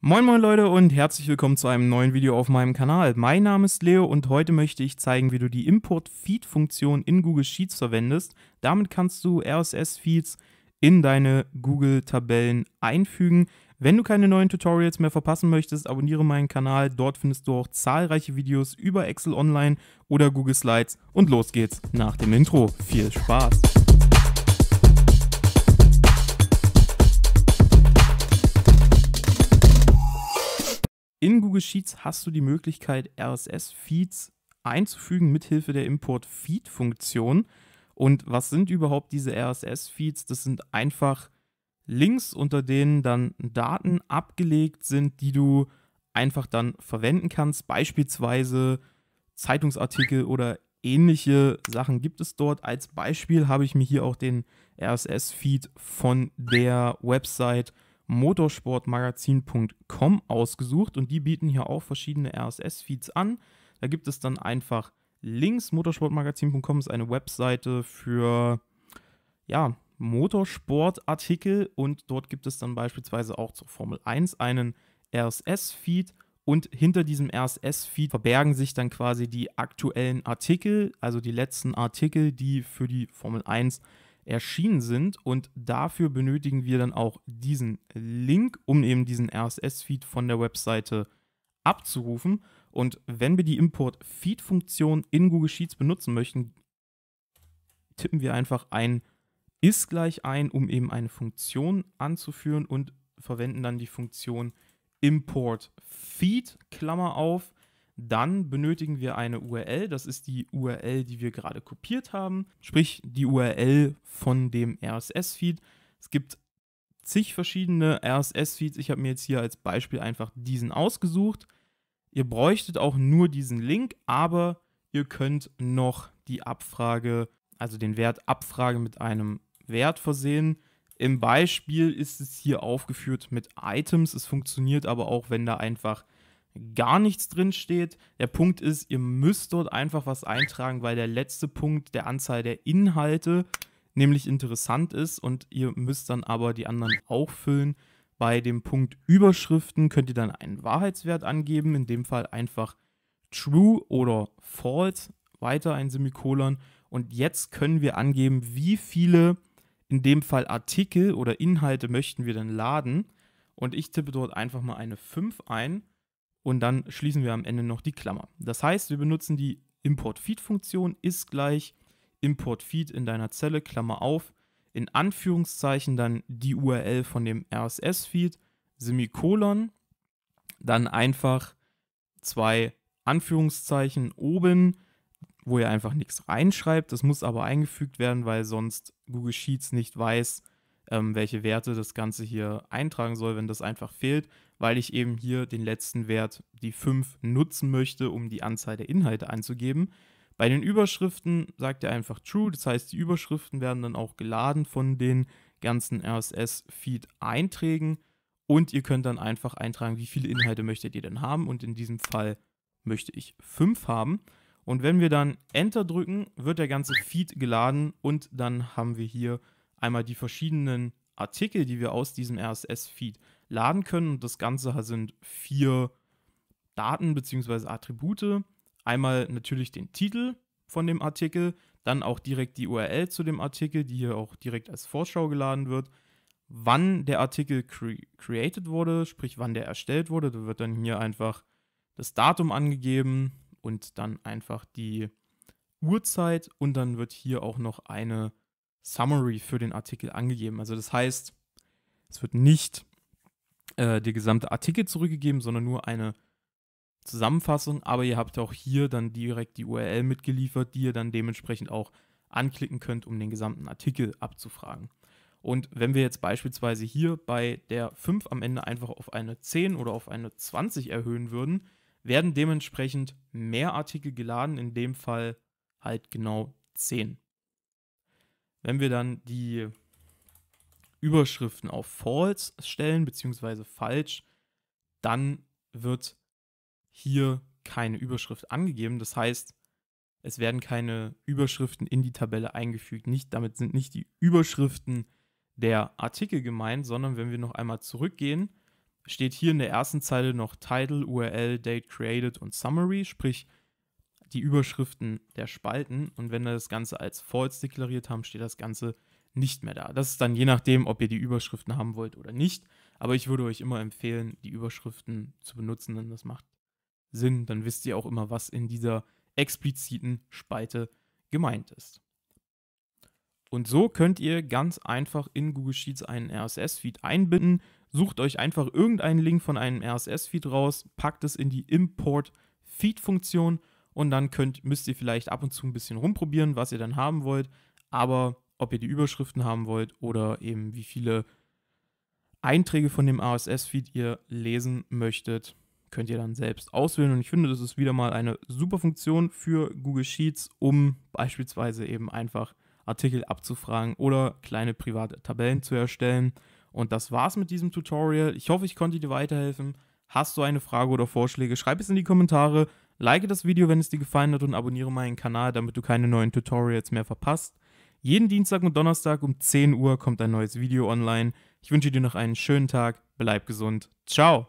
Moin moin Leute und herzlich willkommen zu einem neuen Video auf meinem Kanal. Mein Name ist Leo und heute möchte ich zeigen, wie du die Import-Feed-Funktion in Google Sheets verwendest. Damit kannst du RSS-Feeds in deine Google-Tabellen einfügen. Wenn du keine neuen Tutorials mehr verpassen möchtest, abonniere meinen Kanal. Dort findest du auch zahlreiche Videos über Excel Online oder Google Slides. Und los geht's nach dem Intro. Viel Spaß! Google-Sheets hast du die Möglichkeit, RSS-Feeds einzufügen mithilfe der Import-Feed-Funktion. Und was sind überhaupt diese RSS-Feeds? Das sind einfach Links, unter denen dann Daten abgelegt sind, die du einfach dann verwenden kannst. Beispielsweise Zeitungsartikel oder ähnliche Sachen gibt es dort. Als Beispiel habe ich mir hier auch den RSS-Feed von der Website motorsportmagazin.com ausgesucht und die bieten hier auch verschiedene RSS-Feeds an. Da gibt es dann einfach Links. Motorsportmagazin.com ist eine Webseite für ja, Motorsportartikel und dort gibt es dann beispielsweise auch zur Formel 1 einen RSS-Feed und hinter diesem RSS-Feed verbergen sich dann quasi die aktuellen Artikel, also die letzten Artikel, die für die Formel 1 erschienen sind. Und dafür benötigen wir dann auch diesen Link, um eben diesen RSS-Feed von der Webseite abzurufen. Und wenn wir die Import-Feed-Funktion in Google Sheets benutzen möchten, tippen wir einfach ein ist gleich ein, um eben eine Funktion anzuführen und verwenden dann die Funktion Import Feed, Klammer auf, dann benötigen wir eine URL. Das ist die URL, die wir gerade kopiert haben, sprich die URL von dem RSS-Feed. Es gibt zig verschiedene RSS-Feeds. Ich habe mir jetzt hier als Beispiel einfach diesen ausgesucht. Ihr bräuchtet auch nur diesen Link, aber ihr könnt noch die Abfrage, also den Wert Abfrage mit einem Wert versehen. Im Beispiel ist es hier aufgeführt mit Items. Es funktioniert aber auch, wenn da einfach gar nichts drin steht. Der Punkt ist, ihr müsst dort einfach was eintragen, weil der letzte Punkt der Anzahl der Inhalte nämlich interessant ist und ihr müsst dann aber die anderen auch füllen. Bei dem Punkt Überschriften könnt ihr dann einen Wahrheitswert angeben, in dem Fall einfach True oder False, weiter ein Semikolon. Und jetzt können wir angeben, wie viele, in dem Fall Artikel oder Inhalte möchten wir denn laden. Und ich tippe dort einfach mal eine 5 ein und dann schließen wir am Ende noch die Klammer. Das heißt, wir benutzen die Import-Feed-Funktion ist gleich Import-Feed in deiner Zelle, Klammer auf, in Anführungszeichen dann die URL von dem RSS-Feed, Semikolon, dann einfach zwei Anführungszeichen oben, wo ihr einfach nichts reinschreibt. Das muss aber eingefügt werden, weil sonst Google Sheets nicht weiß, ähm, welche Werte das Ganze hier eintragen soll, wenn das einfach fehlt weil ich eben hier den letzten Wert, die 5, nutzen möchte, um die Anzahl der Inhalte anzugeben. Bei den Überschriften sagt er einfach True, das heißt, die Überschriften werden dann auch geladen von den ganzen RSS-Feed-Einträgen und ihr könnt dann einfach eintragen, wie viele Inhalte möchtet ihr denn haben und in diesem Fall möchte ich 5 haben. Und wenn wir dann Enter drücken, wird der ganze Feed geladen und dann haben wir hier einmal die verschiedenen Artikel, die wir aus diesem RSS-Feed laden können. Das Ganze sind vier Daten bzw. Attribute. Einmal natürlich den Titel von dem Artikel, dann auch direkt die URL zu dem Artikel, die hier auch direkt als Vorschau geladen wird. Wann der Artikel cre created wurde, sprich wann der erstellt wurde, da wird dann hier einfach das Datum angegeben und dann einfach die Uhrzeit und dann wird hier auch noch eine Summary für den Artikel angegeben. Also das heißt, es wird nicht äh, der gesamte Artikel zurückgegeben, sondern nur eine Zusammenfassung. Aber ihr habt auch hier dann direkt die URL mitgeliefert, die ihr dann dementsprechend auch anklicken könnt, um den gesamten Artikel abzufragen. Und wenn wir jetzt beispielsweise hier bei der 5 am Ende einfach auf eine 10 oder auf eine 20 erhöhen würden, werden dementsprechend mehr Artikel geladen, in dem Fall halt genau 10. Wenn wir dann die Überschriften auf false stellen, bzw. falsch, dann wird hier keine Überschrift angegeben. Das heißt, es werden keine Überschriften in die Tabelle eingefügt. Nicht, damit sind nicht die Überschriften der Artikel gemeint, sondern wenn wir noch einmal zurückgehen, steht hier in der ersten Zeile noch Title, URL, Date Created und Summary, sprich die Überschriften der Spalten und wenn wir das Ganze als false deklariert haben, steht das Ganze nicht mehr da. Das ist dann je nachdem, ob ihr die Überschriften haben wollt oder nicht. Aber ich würde euch immer empfehlen, die Überschriften zu benutzen, denn das macht Sinn. Dann wisst ihr auch immer, was in dieser expliziten Spalte gemeint ist. Und so könnt ihr ganz einfach in Google Sheets einen RSS-Feed einbinden. Sucht euch einfach irgendeinen Link von einem RSS-Feed raus, packt es in die Import-Feed-Funktion und dann könnt, müsst ihr vielleicht ab und zu ein bisschen rumprobieren, was ihr dann haben wollt. Aber ob ihr die Überschriften haben wollt oder eben wie viele Einträge von dem RSS-Feed ihr lesen möchtet, könnt ihr dann selbst auswählen. Und ich finde, das ist wieder mal eine super Funktion für Google Sheets, um beispielsweise eben einfach Artikel abzufragen oder kleine private Tabellen zu erstellen. Und das war's mit diesem Tutorial. Ich hoffe, ich konnte dir weiterhelfen. Hast du eine Frage oder Vorschläge? Schreib es in die Kommentare. Like das Video, wenn es dir gefallen hat und abonniere meinen Kanal, damit du keine neuen Tutorials mehr verpasst. Jeden Dienstag und Donnerstag um 10 Uhr kommt ein neues Video online. Ich wünsche dir noch einen schönen Tag, bleib gesund. Ciao!